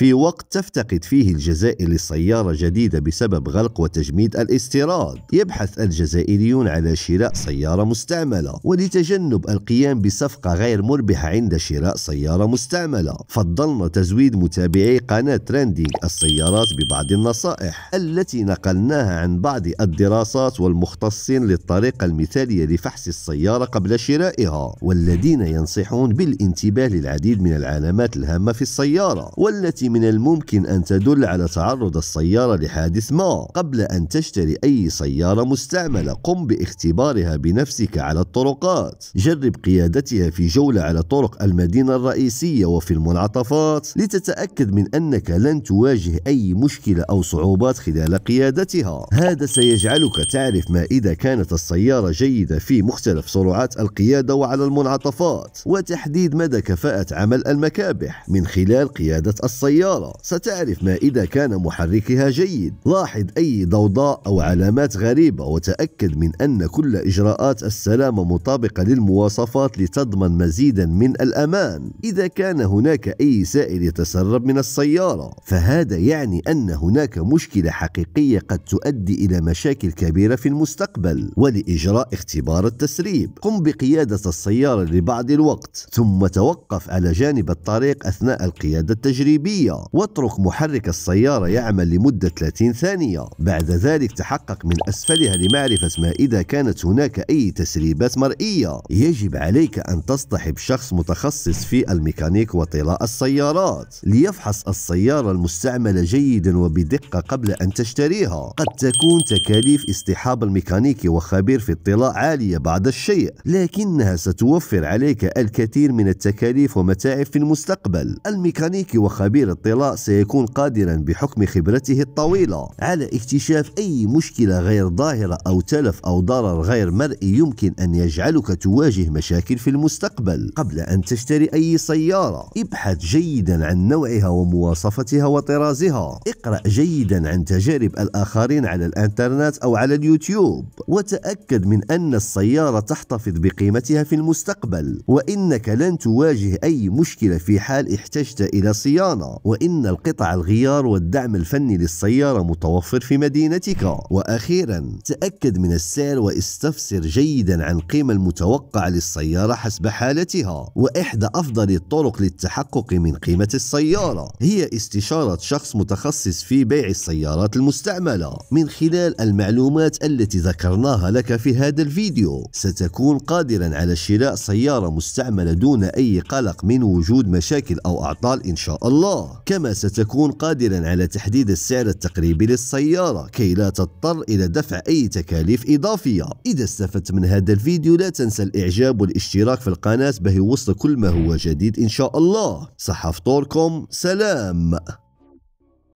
في وقت تفتقد فيه الجزائر سيارة جديدة بسبب غلق وتجميد الاستيراد يبحث الجزائريون على شراء سيارة مستعملة ولتجنب القيام بصفقة غير مربحة عند شراء سيارة مستعملة فضلنا تزويد متابعي قناة ترندينج السيارات ببعض النصائح التي نقلناها عن بعض الدراسات والمختصين للطريقة المثالية لفحص السيارة قبل شرائها والذين ينصحون بالانتباه للعديد من العلامات الهامة في السيارة والتي من الممكن أن تدل على تعرض السيارة لحادث ما قبل أن تشتري أي سيارة مستعملة قم باختبارها بنفسك على الطرقات جرب قيادتها في جولة على طرق المدينة الرئيسية وفي المنعطفات لتتأكد من أنك لن تواجه أي مشكلة أو صعوبات خلال قيادتها هذا سيجعلك تعرف ما إذا كانت السيارة جيدة في مختلف سرعات القيادة وعلى المنعطفات وتحديد مدى كفاءة عمل المكابح من خلال قيادة السيارة السيارة ستعرف ما إذا كان محركها جيد لاحظ أي ضوضاء أو علامات غريبة وتأكد من أن كل إجراءات السلامة مطابقة للمواصفات لتضمن مزيدا من الأمان إذا كان هناك أي سائل يتسرب من السيارة فهذا يعني أن هناك مشكلة حقيقية قد تؤدي إلى مشاكل كبيرة في المستقبل ولإجراء اختبار التسريب قم بقيادة السيارة لبعض الوقت ثم توقف على جانب الطريق أثناء القيادة التجريبية الداخلية واترك محرك السيارة يعمل لمدة 30 ثانية بعد ذلك تحقق من أسفلها لمعرفة ما إذا كانت هناك أي تسريبات مرئية يجب عليك أن تصطحب شخص متخصص في الميكانيك وطلاء السيارات ليفحص السيارة المستعملة جيدا وبدقة قبل أن تشتريها قد تكون تكاليف اصطحاب الميكانيكي وخبير في الطلاء عالية بعض الشيء لكنها ستوفر عليك الكثير من التكاليف ومتاعب في المستقبل الميكانيكي وخبير الاطلاع سيكون قادرا بحكم خبرته الطويلة على اكتشاف أي مشكلة غير ظاهرة أو تلف أو ضرر غير مرئي يمكن أن يجعلك تواجه مشاكل في المستقبل قبل أن تشتري أي سيارة ابحث جيدا عن نوعها ومواصفاتها وطرازها اقرأ جيدا عن تجارب الآخرين على الانترنت أو على اليوتيوب وتأكد من أن السيارة تحتفظ بقيمتها في المستقبل وإنك لن تواجه أي مشكلة في حال احتجت إلى صيانة وإن القطع الغيار والدعم الفني للسيارة متوفر في مدينتك وأخيرا تأكد من السعر واستفسر جيدا عن القيمة المتوقعة للسيارة حسب حالتها وإحدى أفضل الطرق للتحقق من قيمة السيارة هي استشارة شخص متخصص في بيع السيارات المستعملة من خلال المعلومات التي ذكرناها لك في هذا الفيديو ستكون قادرا على شراء سيارة مستعملة دون أي قلق من وجود مشاكل أو أعطال إن شاء الله كما ستكون قادرا على تحديد السعر التقريبي للسيارة كي لا تضطر إلى دفع أي تكاليف إضافية إذا استفدت من هذا الفيديو لا تنسى الإعجاب والاشتراك في القناة به وصل كل ما هو جديد إن شاء الله صحف توركم سلام